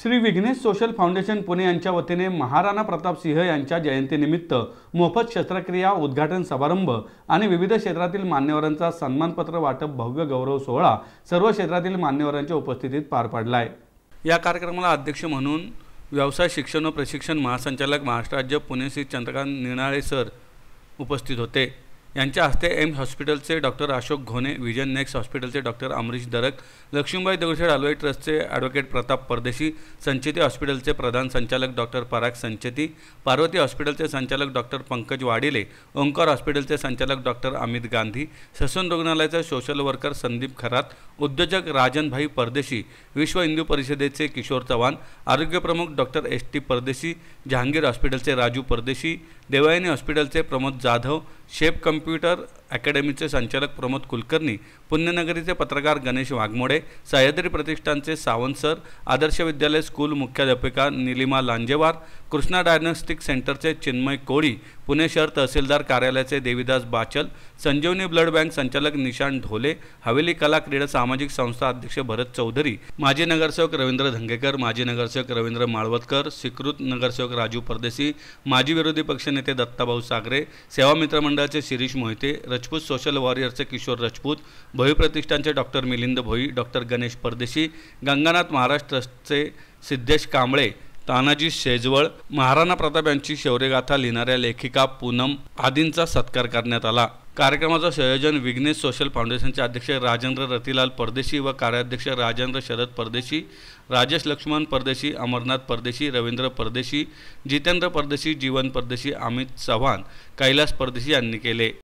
Shri Vighnesh social foundation Pune यांच्या वतीने महाराणा प्रताप सिंह यांच्या जयंतीनिमित्त मोफत शस्त्रक्रिया उद्घाटन समारंभ आणि विविध क्षेत्रातील मान्यवरांचा सन्मानपत्र वाटप भव्य गौरव सोहळा सर्व क्षेत्रातील मान्यवरांच्या उपस्थितीत पार पडला आहे या कार्यक्रमाला अध्यक्ष म्हणून व्यवसाय शिक्षण व प्रशिक्षण महासंचालक महाराष्ट्र राज्य पुणे श्री चंद्रकांत निनाळे सर उपस्थित होते यांच्या हस्ते एम्स हॉस्पिटलचे doctor Ashok Ghone vision next हॉस्पिटलचे डॉक्टर अमरीश दरक लक्ष्मीबाई दगडशेठ आलोय ट्रस्टचे ॲडव्होकेट प्रताप परदेशी संचेती हॉस्पिटलचे प्रधान संचालक डॉक्टर पराग संचेती पार्वती हॉस्पिटलचे संचालक डॉक्टर पंकज वाडिले ओंकार हॉस्पिटलचे संचालक डॉक्टर अमित गांधी ससून रुग्णालयाचे सोशल वर्कर संदीप खरात उद्योजक राजनभाई परदेशी विश्व हिंदू परिषदेचे किशोर चव्हाण आरोग्यप्रमुख doctor S T Pardeshi Jehangir हॉस्पिटलचे राजू परदेशी देवयानी हॉस्पिटलचे प्रमोद जाधव शेप कम्प्युटर अकॅडमीचे संचालक प्रमोद कुलकर्णी पुण्यनगरीचे पत्रकार गणेश वाघमोडे सह्याद्री प्रतिष्ठानचे सावंत सर आदर्श विद्यालय स्कूल मुख्याध्यापिका निलिमा लांजेवार कृष्णा डायग्नॉस्टिक सेंटरचे चिन्मय कोळी पुणे शहर तहसीलदार कार्यालयाचे देविदास बाचल संजीवनी ब्लड बँक संचालक निशांत ढोले हवेली कला क्रीडा सामाजिक संस्था अध्यक्ष भरत चौधरी माजी नगरसेवक रवींद्र धंगेकर माजी नगरसेवक रवींद्र माळवतकर स्वीकृत नगरसेवक राजू परदेशी माजी विरोधी पक्षनेते दत्ताभाऊ सागरे सेवा मित्रमंडळाचे मंडळाचे शिरीष मोहिते राजपूत सोशल वॉरियरचे किशोर राजपूत भोई प्रतिष्ठानचे डॉक्टर मिलिंद भोई डॉक्टर गणेश परदेशी गंगानाथ महाराज ट्रस्टचे सिद्धेश कांबळे तानाजी शेजवळ महाराणा प्रताप यांची शौर्यगाथा लिहिणाऱ्या लेखिका पूनम आदींचा सत्कार करण्यात आला कार्यक्रमाचं संयोजन विघ्नेश सोशल फाउंडेशनचे अध्यक्ष राजेंद्र रतिलाल परदेशी व कार्याध्यक्ष राजेंद्र शरद परदेशी राजेश लक्ष्मण परदेशी अमरनाथ परदेशी रवींद्र परदेशी जितेंद्र परदेशी जीवन परदेशी अमित चव्हाण कैलास परदेशी यांनी केले